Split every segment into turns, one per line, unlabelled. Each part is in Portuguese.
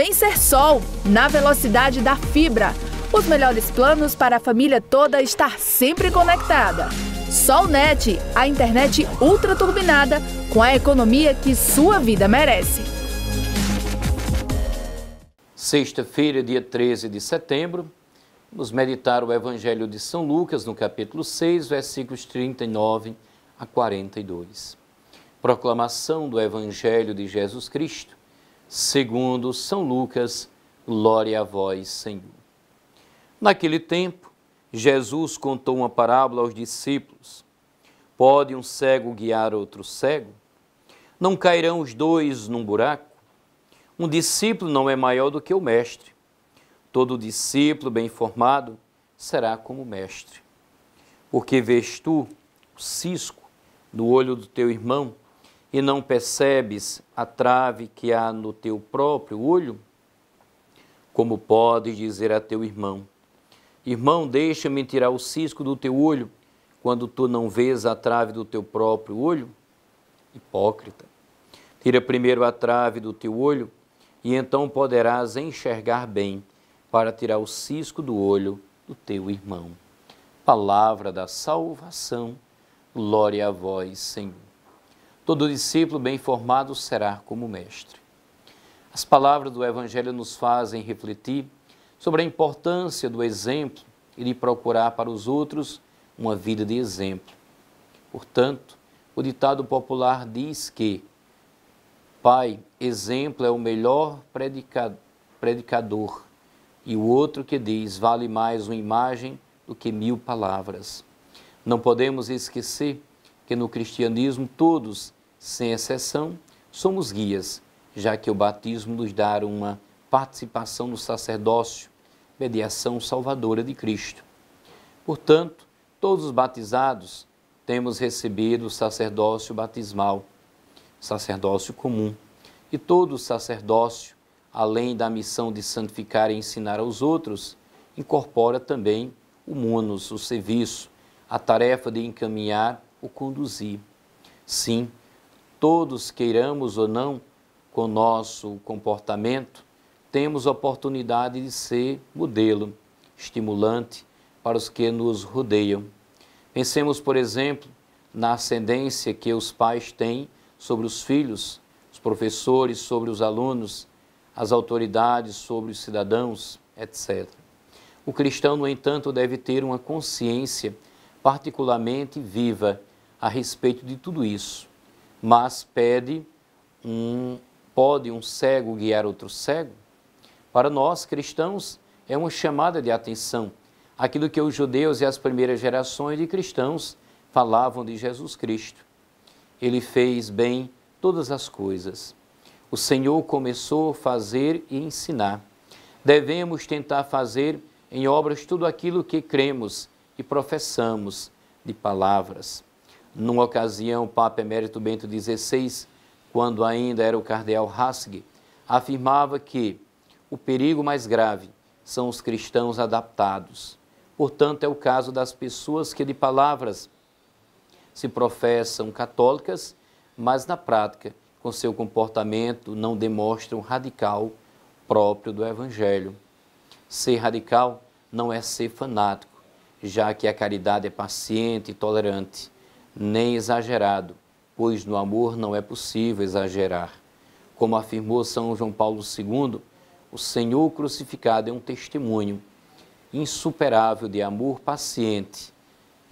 Vencer Sol, na velocidade da fibra. Os melhores planos para a família toda é estar sempre conectada. Solnet, a internet ultra turbinada com a economia que sua vida merece. Sexta-feira, dia 13 de setembro, vamos meditar o Evangelho de São Lucas no capítulo 6, versículos 39 a 42. Proclamação do Evangelho de Jesus Cristo Segundo São Lucas, glória a vós, Senhor. Naquele tempo, Jesus contou uma parábola aos discípulos. Pode um cego guiar outro cego? Não cairão os dois num buraco? Um discípulo não é maior do que o mestre. Todo discípulo bem formado será como mestre. Porque vês tu o cisco no olho do teu irmão e não percebes a trave que há no teu próprio olho? Como podes dizer a teu irmão: Irmão, deixa-me tirar o cisco do teu olho, quando tu não vês a trave do teu próprio olho? Hipócrita, tira primeiro a trave do teu olho, e então poderás enxergar bem para tirar o cisco do olho do teu irmão. Palavra da salvação, glória a vós, Senhor. Todo discípulo bem formado será como mestre. As palavras do Evangelho nos fazem refletir sobre a importância do exemplo e de procurar para os outros uma vida de exemplo. Portanto, o ditado popular diz que pai, exemplo é o melhor predicador, e o outro que diz vale mais uma imagem do que mil palavras. Não podemos esquecer que no cristianismo todos sem exceção, somos guias, já que o batismo nos dá uma participação no sacerdócio, mediação salvadora de Cristo. Portanto, todos os batizados temos recebido o sacerdócio batismal, sacerdócio comum, e todo o sacerdócio, além da missão de santificar e ensinar aos outros, incorpora também o monos, o serviço, a tarefa de encaminhar, o conduzir. Sim, todos, queiramos ou não, com nosso comportamento, temos oportunidade de ser modelo, estimulante para os que nos rodeiam. Pensemos, por exemplo, na ascendência que os pais têm sobre os filhos, os professores sobre os alunos, as autoridades sobre os cidadãos, etc. O cristão, no entanto, deve ter uma consciência particularmente viva a respeito de tudo isso mas pede um pode um cego guiar outro cego? Para nós cristãos é uma chamada de atenção aquilo que os judeus e as primeiras gerações de cristãos falavam de Jesus Cristo. Ele fez bem todas as coisas. O Senhor começou a fazer e ensinar. Devemos tentar fazer em obras tudo aquilo que cremos e professamos de palavras. Numa ocasião, o Papa Emérito Bento XVI, quando ainda era o cardeal Hasig, afirmava que o perigo mais grave são os cristãos adaptados. Portanto, é o caso das pessoas que de palavras se professam católicas, mas na prática, com seu comportamento, não demonstram radical próprio do Evangelho. Ser radical não é ser fanático, já que a caridade é paciente e tolerante nem exagerado, pois no amor não é possível exagerar. Como afirmou São João Paulo II, o Senhor crucificado é um testemunho insuperável de amor paciente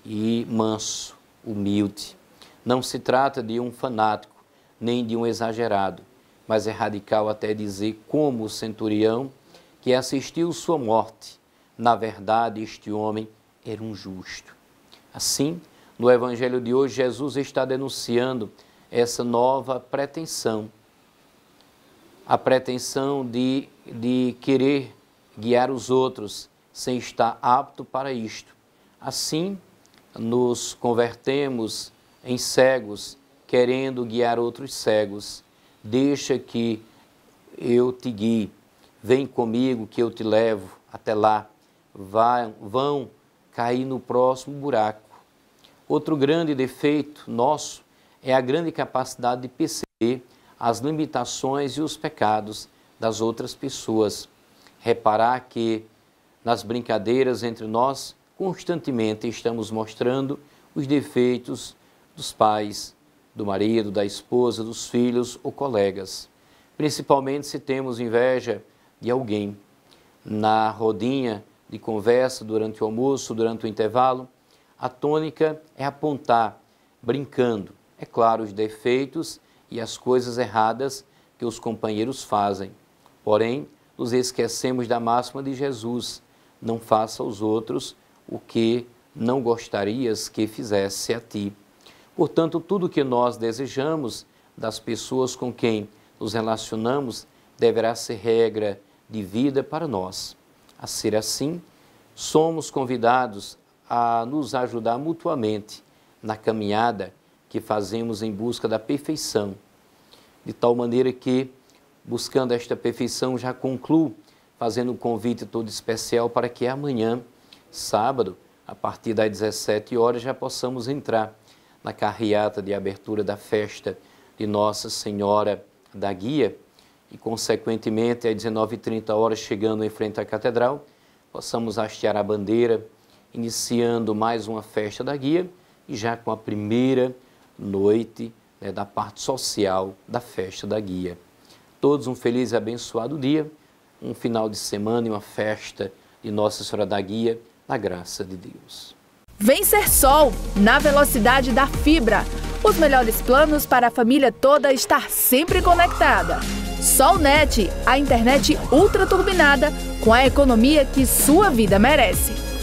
e manso, humilde. Não se trata de um fanático, nem de um exagerado, mas é radical até dizer como o centurião que assistiu sua morte. Na verdade, este homem era um justo. Assim, no Evangelho de hoje, Jesus está denunciando essa nova pretensão, a pretensão de, de querer guiar os outros sem estar apto para isto. Assim, nos convertemos em cegos, querendo guiar outros cegos. Deixa que eu te guie, vem comigo que eu te levo até lá. Vai, vão cair no próximo buraco Outro grande defeito nosso é a grande capacidade de perceber as limitações e os pecados das outras pessoas. Reparar que nas brincadeiras entre nós, constantemente estamos mostrando os defeitos dos pais, do marido, da esposa, dos filhos ou colegas. Principalmente se temos inveja de alguém. Na rodinha de conversa, durante o almoço, durante o intervalo, a tônica é apontar, brincando, é claro, os defeitos e as coisas erradas que os companheiros fazem. Porém, nos esquecemos da máxima de Jesus: não faça aos outros o que não gostarias que fizesse a ti. Portanto, tudo o que nós desejamos das pessoas com quem nos relacionamos deverá ser regra de vida para nós. A ser assim, somos convidados a nos ajudar mutuamente na caminhada que fazemos em busca da perfeição, de tal maneira que, buscando esta perfeição, já concluo fazendo um convite todo especial para que amanhã, sábado, a partir das 17 horas, já possamos entrar na carreata de abertura da festa de Nossa Senhora da Guia e, consequentemente, às 19h30 horas, chegando em frente à catedral, possamos hastear a bandeira, iniciando mais uma festa da guia e já com a primeira noite né, da parte social da festa da guia. Todos um feliz e abençoado dia, um final de semana e uma festa de Nossa Senhora da Guia, na graça de Deus. Vencer Sol, na velocidade da fibra. Os melhores planos para a família toda estar sempre conectada. Solnet, a internet ultra turbinada com a economia que sua vida merece.